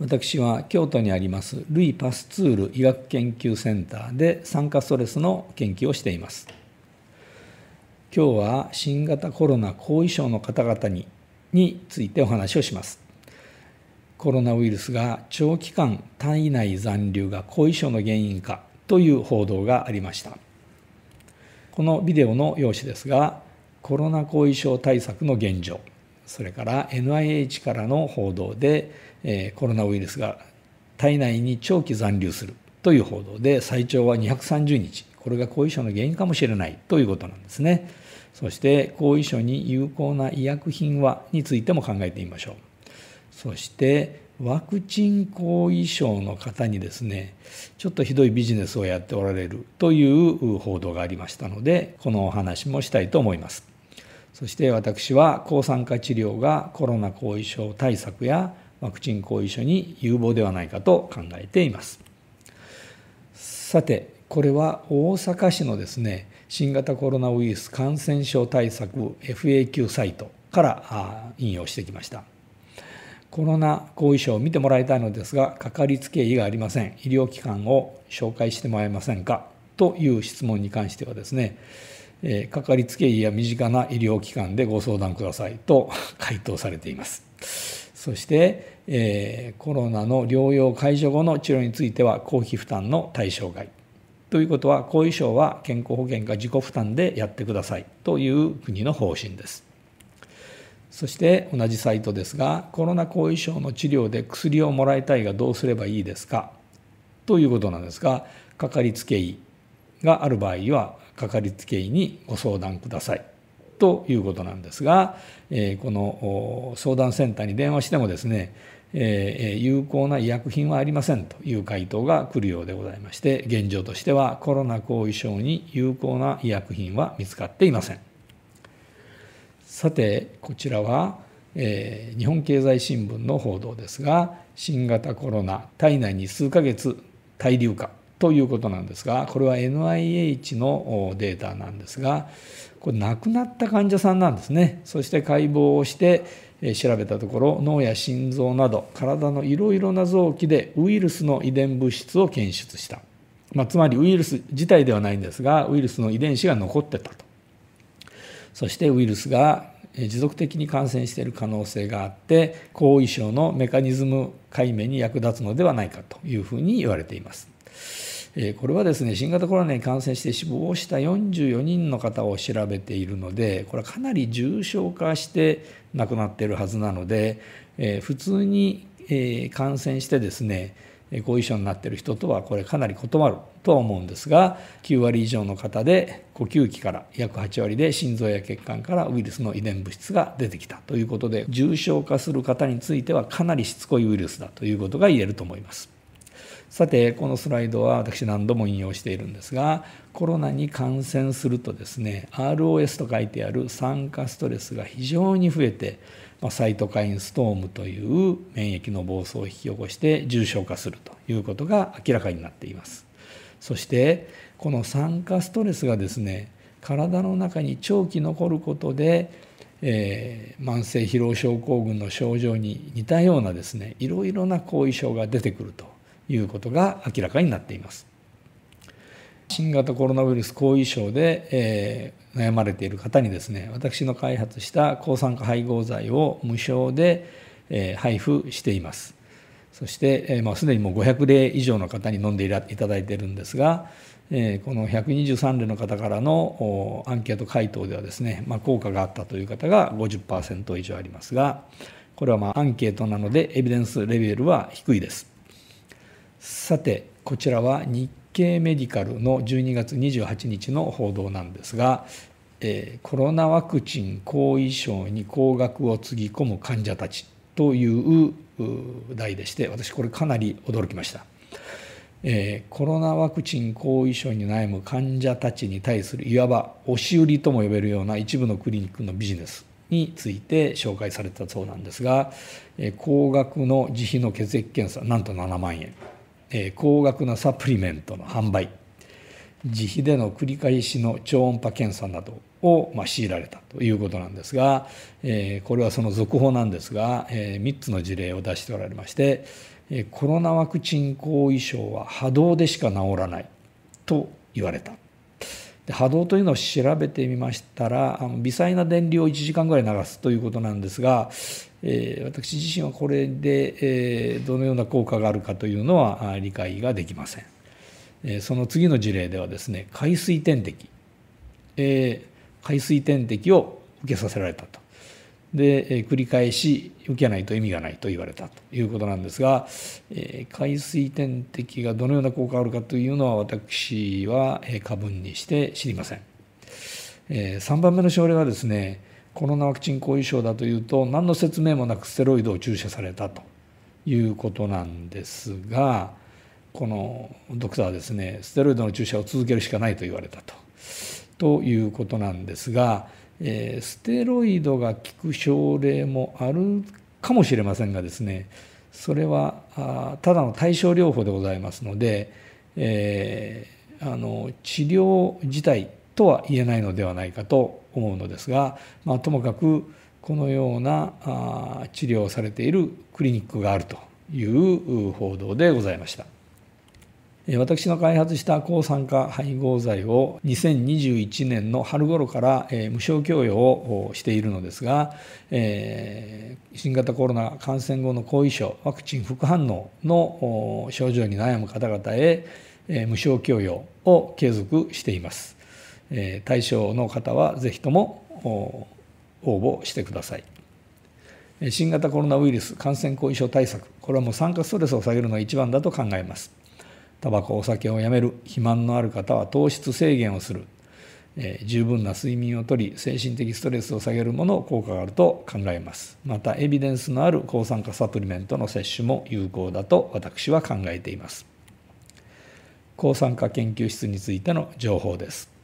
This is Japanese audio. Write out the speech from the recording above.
私は京都にありますルイ・パスツール医学研究センターで酸化ストレスの研究をしています今日は新型コロナ後遺症の方々にについてお話をしますコロナウイルスが長期間体内残留が後遺症の原因かという報道がありましたこのビデオの用紙ですがコロナ後遺症対策の現状それから NIH からの報道で、えー、コロナウイルスが体内に長期残留するという報道で最長は230日これが後遺症の原因かもしれないということなんですねそして後遺症に有効な医薬品はについても考えてみましょうそしてワクチン後遺症の方にですねちょっとひどいビジネスをやっておられるという報道がありましたのでこのお話もしたいと思いますそして私は抗酸化治療がコロナ後遺症対策やワクチン後遺症に有望ではないかと考えていますさてこれは大阪市のですね新型コロナウイルス感染症対策 FAQ サイトから引用してきましたコロナ後遺症を見てもらいたいのですがかかりつけ医がありません医療機関を紹介してもらえませんかという質問に関してはですねえかかりつけ医や身近な医療機関でご相談くださいと 回答されています。そして、えー、コロナの療養解除後の治療については公費負担の対象外ということは後遺症は健康保険か自己負担でやってくださいという国の方針です。そして同じサイトですがコロナ後遺症の治療で薬をもらいたいがどうすればいいですかということなんですがかかりつけ医がある場合はかかりつけ医にご相談くださいということなんですが、えこの相談センターに電話してもですねえー、有効な医薬品はありませんという回答が来るようでございまして現状としてはコロナ後遺症に有効な医薬品は見つかっていませんさてこちらは、えー、日本経済新聞の報道ですが新型コロナ体内に数ヶ月滞留化ということなんですがこれは NIH のデータなんですがこれ亡くなった患者さんなんですねそして解剖をして調べたところ脳や心臓など体のいろいろな臓器でウイルスの遺伝物質を検出した、まあ、つまりウイルス自体ではないんですがウイルスの遺伝子が残ってたとそしてウイルスが持続的に感染している可能性があって後遺症のメカニズム解明に役立つのではないかというふうに言われています。これはですね新型コロナに感染して死亡した44人の方を調べているのでこれはかなり重症化して亡くなっているはずなので普通に感染してですね後遺症になっている人とはこれかなり異なるとは思うんですが9割以上の方で呼吸器から約8割で心臓や血管からウイルスの遺伝物質が出てきたということで重症化する方についてはかなりしつこいウイルスだということが言えると思います。さてこのスライドは私何度も引用しているんですがコロナに感染するとですね ROS と書いてある酸化ストレスが非常に増えて、まあ、サイトカインストームという免疫の暴走を引き起こして重症化するということが明らかになっていますそしてこの酸化ストレスがですね体の中に長期残ることでえー、慢性疲労症候群の症状に似たようなですねいろいろな後遺症が出てくるということが明らかになっています。新型コロナウイルス後遺症で、えー、悩まれている方にですね私の開発した抗酸化配合剤を無償で、えー、配布していますそして、えー、まあ、すでにもう500例以上の方に飲んでいただいているんですが、えこの123例の方からのアンケート回答ではですね、まあ、効果があったという方が50%以上ありますがこれはまあアンケートなのでエビデンスレベルは低いです。さてこちらは日経メディカルの12月28日の報道なんですが、えー、コロナワクチン後遺症に高額をつぎ込む患者たちという題でして私これかなり驚きました。えー、コロナワクチン後遺症に悩む患者たちに対するいわば押し売りとも呼べるような一部のクリニックのビジネスについて紹介されたそうなんですが、えー、高額の自費の血液検査なんと7万円えー、高額なサプリメントの販売自費での繰り返しの超音波検査などを、まあ、強いられたということなんですが、えー、これはその続報なんですが、えー、3つの事例を出しておられまして、えー、コロナワクチン後遺症は波動でしか治らないと言われた。波動というのを調べてみましたらあの微細な電流を1時間ぐらい流すということなんですがえー、私自身はこれで、えー、どのような効果があるかというのは理解ができません、えー、その次の事例ではですね海水点滴、えー、海水点滴を受けさせられたとで、えー、繰り返し受けないと意味がないと言われたということなんですが、えー、海水点滴がどのような効果があるかというのは私は過分にして知りません、えー、3番目の症例はですねコロナワクチン後遺症だというと何の説明もなくステロイドを注射されたということなんですがこのドクターはですねステロイドの注射を続けるしかないと言われたと。ということなんですが、えー、ステロイドが効く症例もあるかもしれませんがですねそれはあただの対症療法でございますので、えー、あの治療自体とは言えないのではないかと思うのですが、まあ、ともかくこのようなあ治療をされているクリニックがあるという報道でございました。私の開発した抗酸化配合剤を2021年の春頃からえ無償供与をしているのですがえー、新型コロナ感染後の後遺症ワクチン副反応の症状に悩む方々へ無償供与を継続しています。え対象の方はぜひとも応募してください。新型コロナウイルス感染後遺症対策、これはもう酸化ストレスを下げるのが一番だと考えます。タバコ、お酒をやめる、肥満のある方は糖質制限をする、え十分な睡眠をとり、精神的ストレスを下げるもの効果があると考えます。また、エビデンスのある抗酸化サプリメントの摂取も有効だと私は考えています。抗酸化研究室についての情報です。